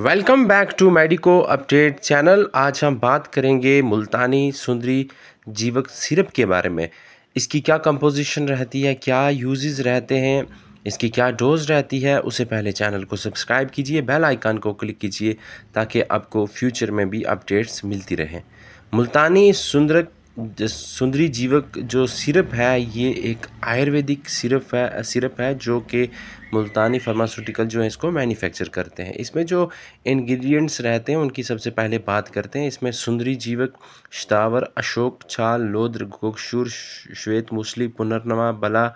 welcome back to medico update channel आज हम बात करेंगे मुल्तानी सुंदरी जीवक सिरप के बारे में इसकी क्या कंपोजिशन रहती है क्या यूजेस रहते हैं इसकी क्या डोज रहती है उसे पहले चैनल को सब्सक्राइब कीजिए बेल आइकन को क्लिक कीजिए ताकि आपको फ्यूचर में भी अपडेट्स मिलती रहें मुल्तानी सुंदरक सुंदरी जीवक जो सिरप है ये एक आयुर्वेदिक सिरप है सिरप है जो कि मुल्तानी फार्मास्यूटिकल जो है इसको मैन्युफैक्चर करते हैं इसमें जो इंग्रेडिएंट्स रहते हैं उनकी सबसे पहले बात करते हैं इसमें सुंदरी जीवक शतावर अशोक छाल लोद्र गोक्षूर श्वेत मूसली पुनर्नमा बला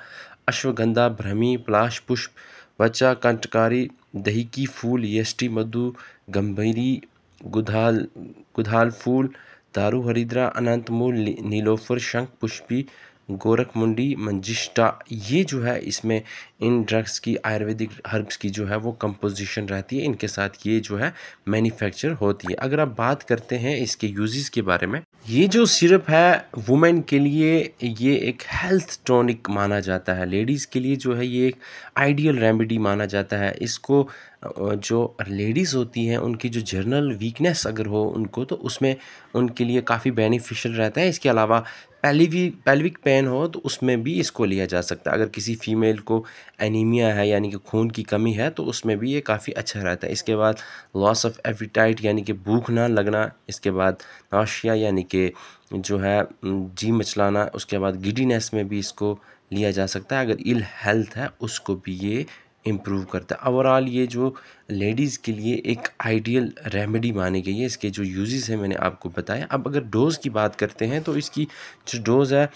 अश्वगंधा भ्रमी पलाश पुष्प वचा कंटकारी दही की फूल यष्टि मधु गंभीरी गुधाल गुधाल फूल दारू हरिद्रा अनंत मूल नीलोफर शंख पुष्पी गोरखमुंडी मंजिष्टा ये जो है इसमें इन ड्रग्स की आयुर्वेदिक हर्ब्स की जो है वो कंपोजिशन रहती है इनके साथ ये जो है मैन्युफैक्चर होती है अगर आप बात करते हैं इसके यूजेस के बारे में ये जो सिरप है वुमेन के लिए ये एक हेल्थ टॉनिक माना जाता है लेडीज़ के लिए जो है ये एक आइडियल रेमेडी माना जाता है इसको जो लेडीज़ होती हैं उनकी जो जर्नल वीकनेस अगर हो उनको तो उसमें उनके लिए काफ़ी बेनिफिशियल रहता है इसके अलावा पेलिवी पेल्विक पेन हो तो उसमें भी इसको लिया जा सकता है अगर किसी फीमेल को एनीमिया है यानी कि खून की कमी है तो उसमें भी ये काफ़ी अच्छा रहता है इसके बाद लॉस ऑफ एपिटाइट यानी कि भूख ना लगना इसके बाद नाशिया यानी के जो है जी मचलाना उसके बाद गिडीनेस में भी इसको लिया जा सकता है अगर इल हेल्थ है उसको भी ये इम्प्रूव करता है ओवरऑल ये जो लेडीज़ के लिए एक आइडियल रेमेडी मानी गई है इसके जो यूजेस हैं मैंने आपको बताया अब अगर डोज़ की बात करते हैं तो इसकी जो डोज़ है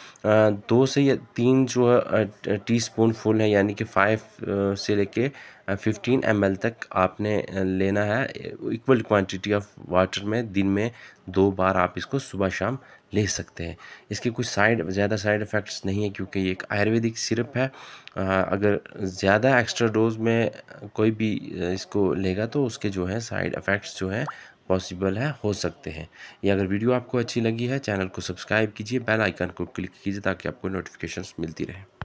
दो से या तीन जो है टी स्पून फुल है यानी कि फाइव से लेके फिफ्टीन एम तक आपने लेना है इक्वल क्वांटिटी ऑफ वाटर में दिन में दो बार आप इसको सुबह शाम ले सकते हैं इसके कुछ साइड ज़्यादा साइड इफ़ेक्ट्स नहीं है क्योंकि ये एक आयुर्वेदिक सिरप है अगर ज़्यादा एक्स्ट्रा डोज में कोई भी इसको लेगा तो उसके जो है साइड इफ़ेक्ट्स जो हैं पॉसिबल है हो सकते हैं ये अगर वीडियो आपको अच्छी लगी है चैनल को सब्सक्राइब कीजिए बेल आइकन को क्लिक कीजिए ताकि आपको नोटिफिकेशंस मिलती रहे